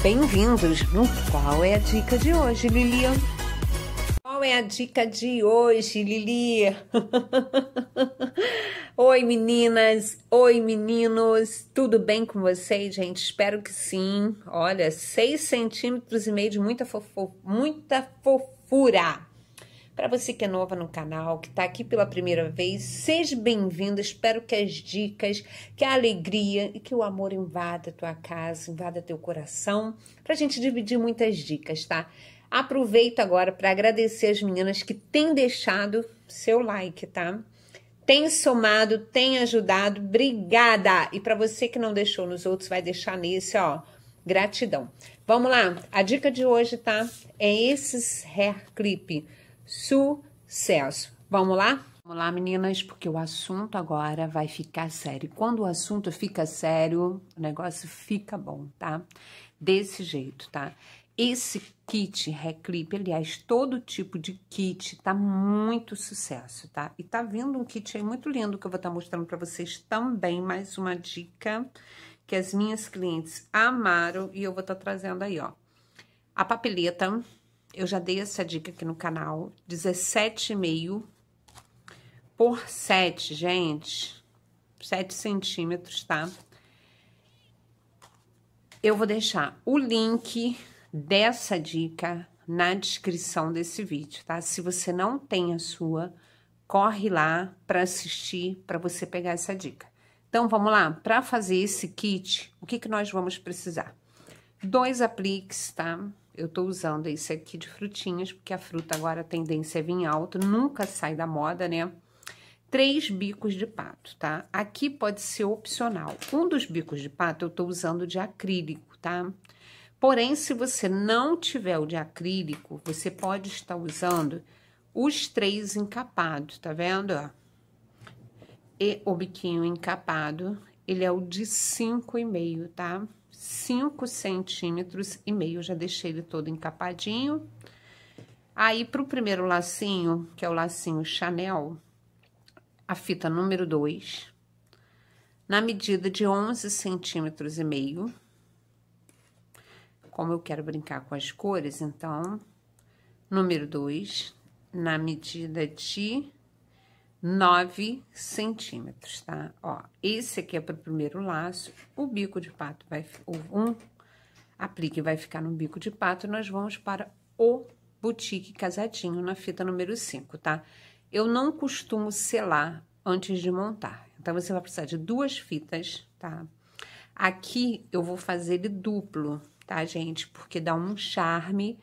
Bem-vindos! No Qual é a Dica de hoje, Lili? Qual é a dica de hoje, Lili? Oi, meninas! Oi, meninos! Tudo bem com vocês, gente? Espero que sim. Olha, 6 centímetros e meio de muita, fofo... muita fofura. Para você que é nova no canal, que está aqui pela primeira vez, seja bem-vindo. Espero que as dicas, que a alegria e que o amor invada a tua casa, invada teu coração, para a gente dividir muitas dicas, tá? Aproveito agora para agradecer as meninas que têm deixado seu like, tá? Tem somado, tem ajudado, obrigada! E para você que não deixou nos outros, vai deixar nesse, ó, gratidão. Vamos lá, a dica de hoje, tá? É esses hair clip sucesso. Vamos lá? Vamos lá, meninas, porque o assunto agora vai ficar sério. Quando o assunto fica sério, o negócio fica bom, tá? Desse jeito, tá? Esse kit Reclip, aliás, todo tipo de kit tá muito sucesso, tá? E tá vindo um kit aí muito lindo que eu vou estar tá mostrando para vocês também, mais uma dica que as minhas clientes amaram e eu vou estar tá trazendo aí, ó. A papeleta eu já dei essa dica aqui no canal. 17,5 por 7, gente. 7 centímetros, tá? Eu vou deixar o link dessa dica na descrição desse vídeo, tá? Se você não tem a sua, corre lá para assistir, para você pegar essa dica. Então, vamos lá? Para fazer esse kit, o que, que nós vamos precisar? Dois apliques, tá? Eu tô usando esse aqui de frutinhas, porque a fruta agora a tendência é vir alto, nunca sai da moda, né? Três bicos de pato, tá? Aqui pode ser opcional. Um dos bicos de pato eu tô usando de acrílico, tá? Porém, se você não tiver o de acrílico, você pode estar usando os três encapados, tá vendo? E o biquinho encapado, ele é o de 5,5, tá? 5 centímetros e meio, já deixei ele todo encapadinho. Aí, pro primeiro lacinho, que é o lacinho Chanel, a fita número 2, na medida de 11 centímetros e meio. Como eu quero brincar com as cores, então, número 2, na medida de 9 centímetros, tá? Ó, esse aqui é para o primeiro laço, o bico de pato vai... O um aplique vai ficar no bico de pato, nós vamos para o boutique casadinho na fita número 5, tá? Eu não costumo selar antes de montar, então você vai precisar de duas fitas, tá? Aqui eu vou fazer ele duplo, tá, gente? Porque dá um charme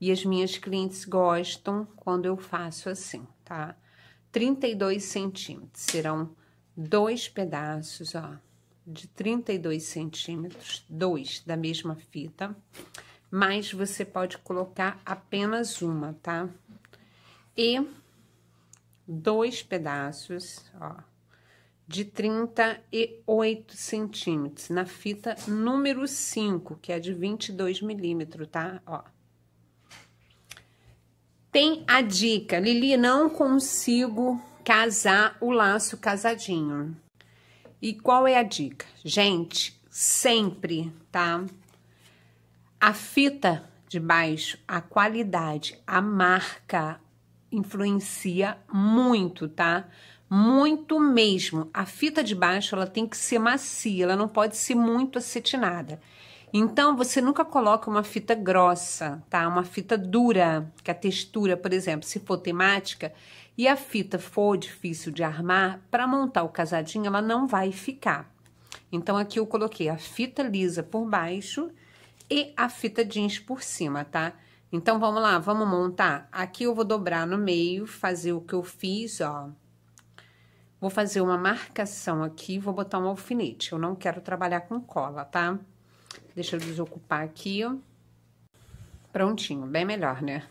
e as minhas clientes gostam quando eu faço assim, tá? 32 centímetros. Serão dois pedaços, ó, de 32 centímetros, dois da mesma fita, mas você pode colocar apenas uma, tá? E dois pedaços, ó, de 38 centímetros, na fita número 5, que é de 22 milímetros, tá? Ó. Tem a dica, Lili, não consigo casar o laço casadinho. E qual é a dica? Gente, sempre, tá? A fita de baixo, a qualidade, a marca influencia muito, tá? Muito mesmo. A fita de baixo, ela tem que ser macia, ela não pode ser muito acetinada. Então você nunca coloca uma fita grossa, tá? Uma fita dura, que a textura, por exemplo, se for temática e a fita for difícil de armar, para montar o casadinho ela não vai ficar. Então aqui eu coloquei a fita lisa por baixo e a fita jeans por cima, tá? Então vamos lá, vamos montar. Aqui eu vou dobrar no meio, fazer o que eu fiz, ó. Vou fazer uma marcação aqui, vou botar um alfinete. Eu não quero trabalhar com cola, tá? Tá? Deixa eu desocupar aqui, ó. Prontinho, bem melhor, né?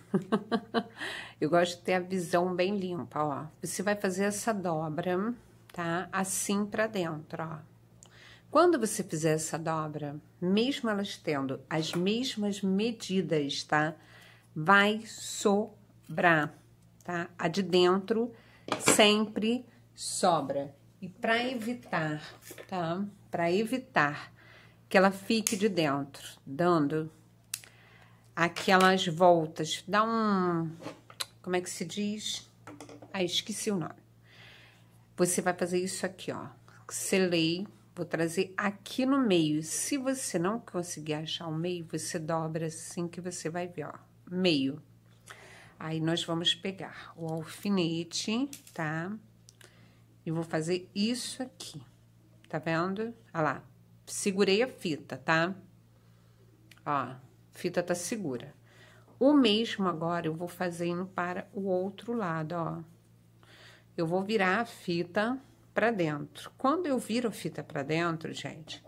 eu gosto de ter a visão bem limpa, ó. Você vai fazer essa dobra, tá? Assim pra dentro, ó. Quando você fizer essa dobra, mesmo elas tendo as mesmas medidas, tá? Vai sobrar, tá? A de dentro sempre sobra. E para evitar, tá? Para evitar que ela fique de dentro, dando aquelas voltas, dá um, como é que se diz? Ah, esqueci o nome. Você vai fazer isso aqui, ó. Selei, vou trazer aqui no meio. Se você não conseguir achar o meio, você dobra assim que você vai ver, ó, meio. Aí, nós vamos pegar o alfinete, tá? E vou fazer isso aqui, tá vendo? Olha lá segurei a fita, tá? Ó, a fita tá segura. O mesmo agora eu vou fazendo para o outro lado, ó. Eu vou virar a fita para dentro. Quando eu viro a fita para dentro, gente,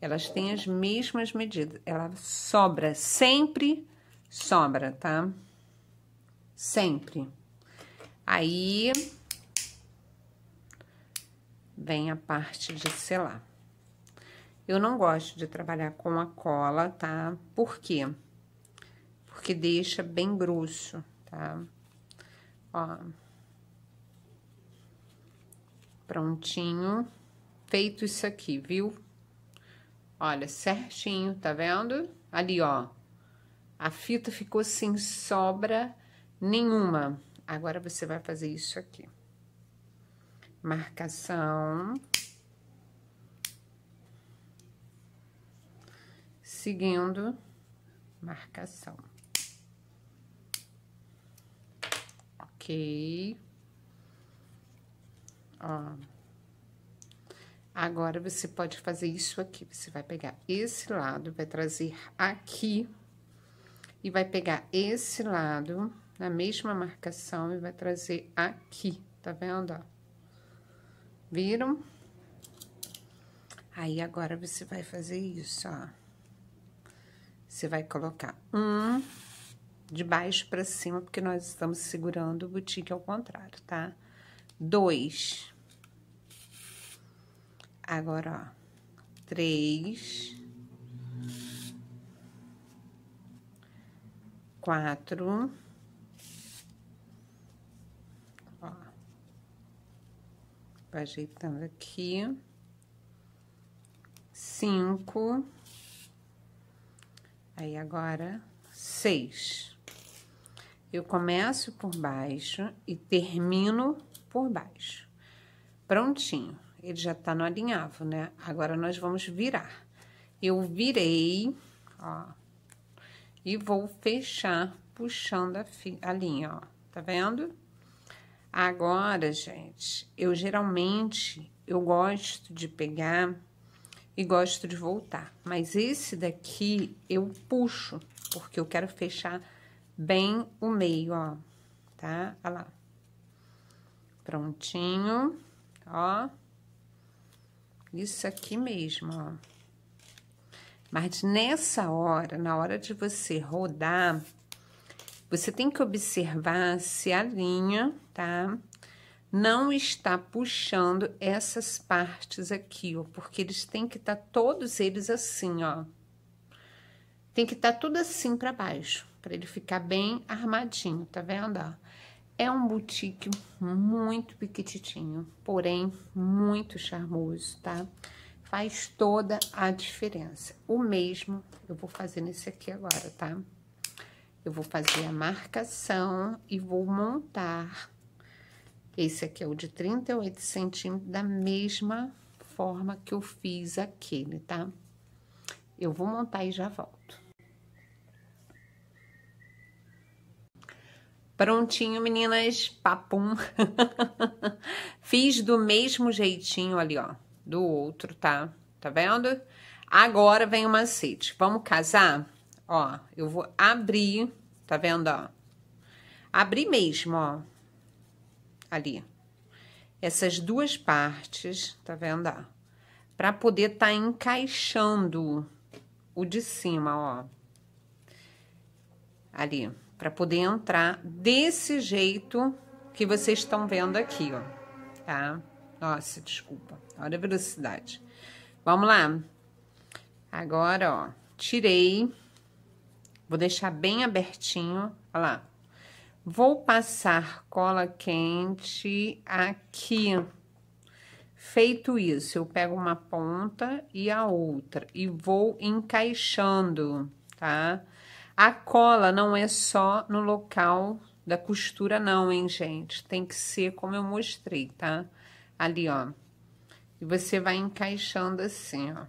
elas têm as mesmas medidas. Ela sobra, sempre sobra, tá? Sempre. Aí, vem a parte de selar. Eu não gosto de trabalhar com a cola, tá? Por quê? Porque deixa bem grosso, tá? Ó. Prontinho. Feito isso aqui, viu? Olha, certinho, tá vendo? Ali, ó. A fita ficou sem sobra nenhuma. Agora, você vai fazer isso aqui. Marcação. seguindo marcação. Ok. Ó. Agora, você pode fazer isso aqui. Você vai pegar esse lado, vai trazer aqui. E vai pegar esse lado, na mesma marcação, e vai trazer aqui. Tá vendo, ó? Viram? Aí, agora, você vai fazer isso, ó. Você vai colocar um de baixo para cima, porque nós estamos segurando o boutique ao contrário, tá? Dois. Agora, ó, três. Quatro. Ó. Ajeitando aqui. Cinco. Aí, agora, seis. Eu começo por baixo e termino por baixo. Prontinho. Ele já tá no alinhavo, né? Agora, nós vamos virar. Eu virei, ó, e vou fechar puxando a, a linha, ó. Tá vendo? Agora, gente, eu geralmente, eu gosto de pegar e gosto de voltar. Mas esse daqui eu puxo, porque eu quero fechar bem o meio, ó, tá? Olha lá. Prontinho, ó. Isso aqui mesmo, ó. Mas nessa hora, na hora de você rodar, você tem que observar se a linha, tá? não está puxando essas partes aqui, ó, porque eles têm que estar tá todos eles assim, ó. Tem que estar tá tudo assim para baixo, para ele ficar bem armadinho, tá vendo, ó? É um boutique muito pequititinho, porém muito charmoso, tá? Faz toda a diferença. O mesmo eu vou fazer nesse aqui agora, tá? Eu vou fazer a marcação e vou montar esse aqui é o de 38 centímetros, da mesma forma que eu fiz aquele, tá? Eu vou montar e já volto. Prontinho, meninas, papum. Fiz do mesmo jeitinho ali, ó, do outro, tá? Tá vendo? Agora vem o macete. Vamos casar? Ó, eu vou abrir, tá vendo, ó? Abrir mesmo, ó ali. Essas duas partes, tá vendo? Para poder tá encaixando o de cima, ó. Ali, para poder entrar desse jeito que vocês estão vendo aqui, ó. Tá? Nossa, desculpa. Olha a velocidade. Vamos lá. Agora, ó, tirei. Vou deixar bem abertinho. Olha lá. Vou passar cola quente aqui. Feito isso, eu pego uma ponta e a outra e vou encaixando, tá? A cola não é só no local da costura não, hein, gente? Tem que ser como eu mostrei, tá? Ali, ó. E você vai encaixando assim, ó.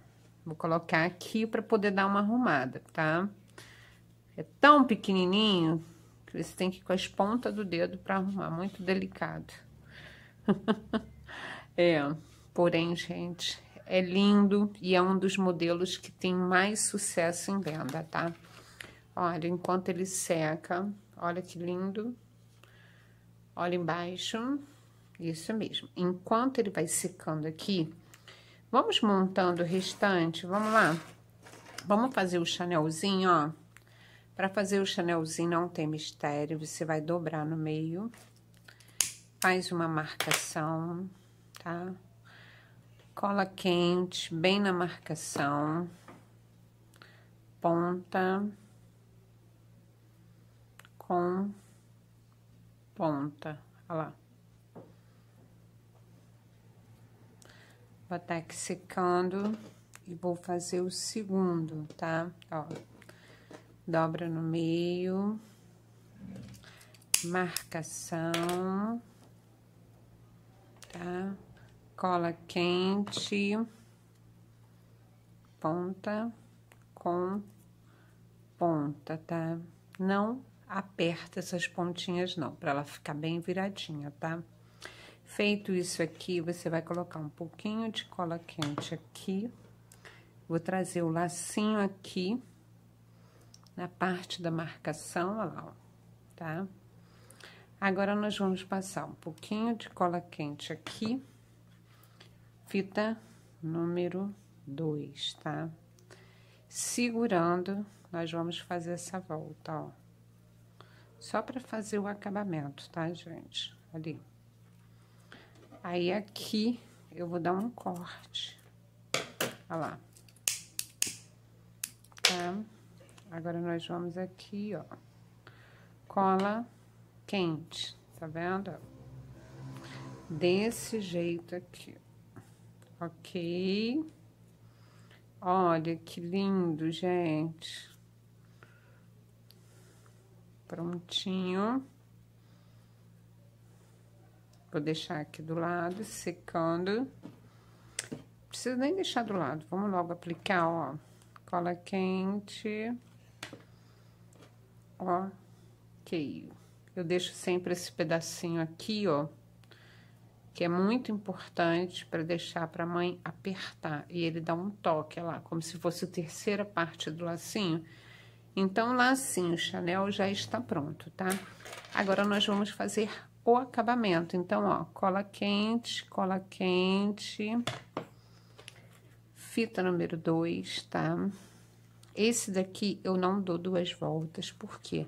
Vou colocar aqui para poder dar uma arrumada, tá? É tão pequenininho que você tem que ir com as pontas do dedo para arrumar, muito delicado. é, porém, gente, é lindo e é um dos modelos que tem mais sucesso em venda, tá? Olha, enquanto ele seca, olha que lindo. Olha embaixo, isso mesmo. Enquanto ele vai secando aqui, vamos montando o restante, vamos lá? Vamos fazer o chanelzinho, ó. Para fazer o chanelzinho não tem mistério, você vai dobrar no meio, faz uma marcação, tá? Cola quente, bem na marcação, ponta com ponta, olha lá. Vou estar aqui secando e vou fazer o segundo, tá? Ó dobra no meio, marcação, tá? Cola quente, ponta com ponta, tá? Não aperta essas pontinhas não, para ela ficar bem viradinha, tá? Feito isso aqui, você vai colocar um pouquinho de cola quente aqui. Vou trazer o lacinho aqui na parte da marcação, olha lá, tá? Agora, nós vamos passar um pouquinho de cola quente aqui, fita número 2, tá? Segurando, nós vamos fazer essa volta, ó. Só pra fazer o acabamento, tá, gente? Ali. Aí, aqui, eu vou dar um corte. Olha lá. Tá? Agora, nós vamos aqui, ó, cola quente, tá vendo? Desse jeito aqui, ok? Olha que lindo, gente. Prontinho. Vou deixar aqui do lado, secando. Não precisa nem deixar do lado, vamos logo aplicar, ó. Cola quente. Ok. Eu deixo sempre esse pedacinho aqui, ó, que é muito importante para deixar para a mãe apertar. E ele dá um toque, lá, como se fosse a terceira parte do lacinho. Então, lacinho Chanel já está pronto, tá? Agora, nós vamos fazer o acabamento. Então, ó, cola quente, cola quente, fita número dois tá? Tá? Esse daqui eu não dou duas voltas, por quê?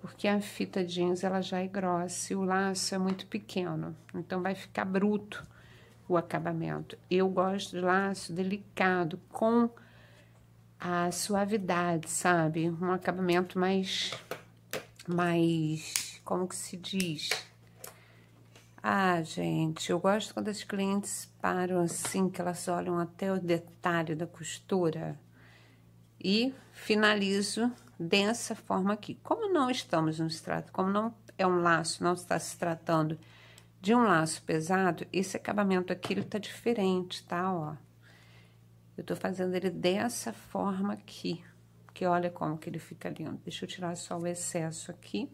Porque a fita jeans ela já é grossa e o laço é muito pequeno, então vai ficar bruto o acabamento. Eu gosto de laço delicado, com a suavidade, sabe? Um acabamento mais, mais, como que se diz? Ah, gente, eu gosto quando as clientes param assim, que elas olham até o detalhe da costura. E finalizo dessa forma aqui. Como não estamos no extrato, como não é um laço, não está se tratando de um laço pesado, esse acabamento aqui, ele tá diferente, tá? Ó, eu tô fazendo ele dessa forma aqui, que olha como que ele fica lindo. Deixa eu tirar só o excesso aqui,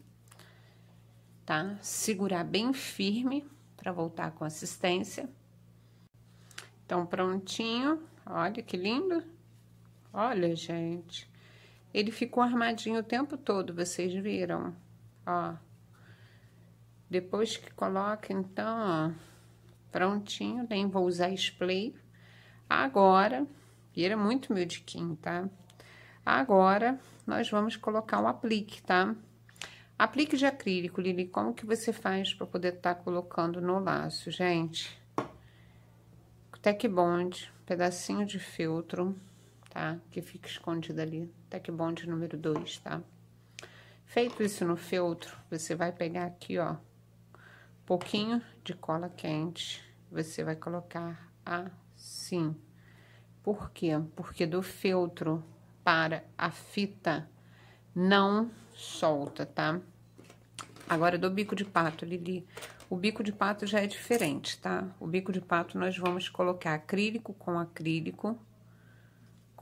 tá? Segurar bem firme para voltar a assistência. Então, prontinho. Olha que lindo. Olha, gente. Ele ficou armadinho o tempo todo, vocês viram? Ó. Depois que coloca, então, ó, prontinho. Nem vou usar spray. Agora, e era é muito miudiquinho, tá? Agora, nós vamos colocar um aplique, tá? Aplique de acrílico, Lili, como que você faz para poder estar tá colocando no laço, gente? Tec Bond, pedacinho de feltro tá? Que fica escondido ali, tec bond número 2, tá? Feito isso no feltro, você vai pegar aqui, ó, pouquinho de cola quente, você vai colocar assim. Por quê? Porque do feltro para a fita não solta, tá? Agora, do bico de pato, Lili, o bico de pato já é diferente, tá? O bico de pato nós vamos colocar acrílico com acrílico,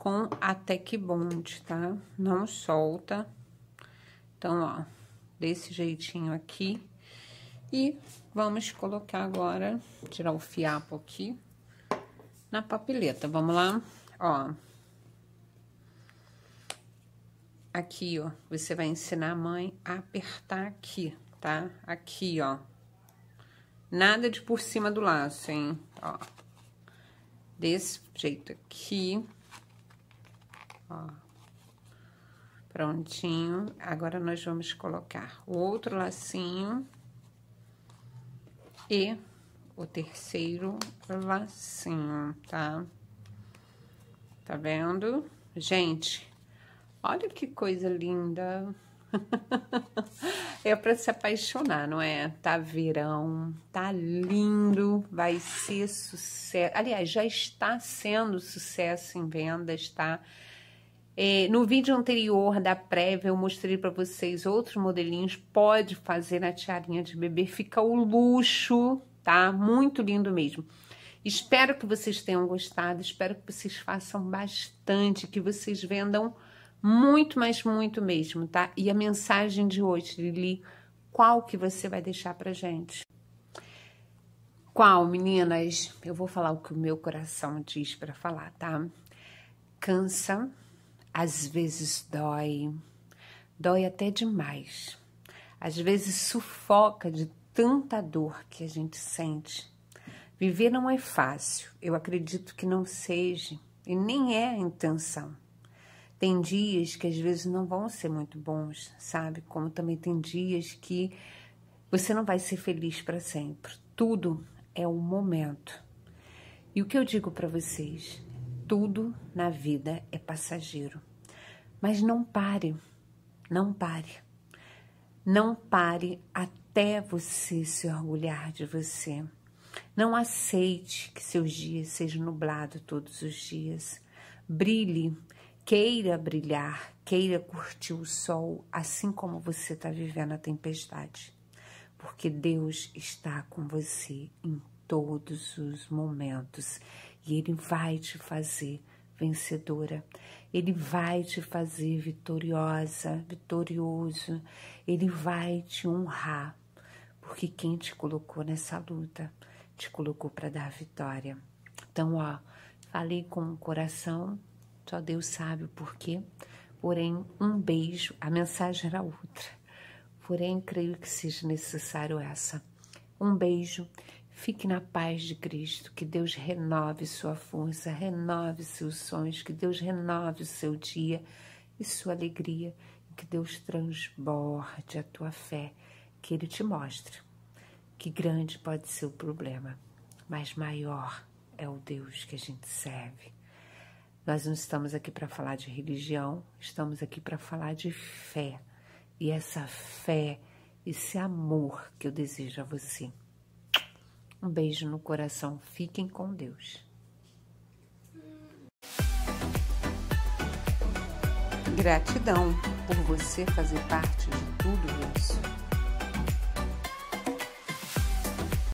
com a Tec Bond, tá? Não solta. Então, ó, desse jeitinho aqui. E vamos colocar agora, tirar o fiapo aqui, na papeleta. Vamos lá? Ó. Aqui, ó, você vai ensinar a mãe a apertar aqui, tá? Aqui, ó. Nada de por cima do laço, hein? Ó. Desse jeito aqui. Ó. Prontinho. Agora, nós vamos colocar o outro lacinho e o terceiro lacinho, tá? Tá vendo? Gente, olha que coisa linda. é para se apaixonar, não é? Tá verão, tá lindo, vai ser sucesso. Aliás, já está sendo sucesso em vendas, tá? É, no vídeo anterior da prévia, eu mostrei para vocês outros modelinhos. Pode fazer na tiarinha de bebê, fica o luxo, tá? Muito lindo mesmo. Espero que vocês tenham gostado, espero que vocês façam bastante, que vocês vendam muito, mas muito mesmo, tá? E a mensagem de hoje, Lili, qual que você vai deixar pra gente? Qual, meninas? Eu vou falar o que o meu coração diz para falar, tá? Cansa às vezes dói, dói até demais. Às vezes sufoca de tanta dor que a gente sente. Viver não é fácil, eu acredito que não seja, e nem é a intenção. Tem dias que às vezes não vão ser muito bons, sabe? Como também tem dias que você não vai ser feliz para sempre. Tudo é um momento. E o que eu digo para vocês? Tudo na vida é passageiro. Mas não pare, não pare. Não pare até você se orgulhar de você. Não aceite que seus dias sejam nublados todos os dias. Brilhe, queira brilhar, queira curtir o sol, assim como você está vivendo a tempestade. Porque Deus está com você em todos os momentos e Ele vai te fazer vencedora. Ele vai te fazer vitoriosa, vitorioso. Ele vai te honrar, porque quem te colocou nessa luta te colocou para dar vitória. Então, ó, falei com o coração, só Deus sabe o porquê. Porém, um beijo, a mensagem era outra. Porém, creio que seja necessário essa. Um beijo Fique na paz de Cristo, que Deus renove sua força, renove seus sonhos, que Deus renove o seu dia e sua alegria, que Deus transborde a tua fé, que Ele te mostre que grande pode ser o problema, mas maior é o Deus que a gente serve. Nós não estamos aqui para falar de religião, estamos aqui para falar de fé. E essa fé, esse amor que eu desejo a você. Um beijo no coração. Fiquem com Deus. Gratidão por você fazer parte de tudo isso.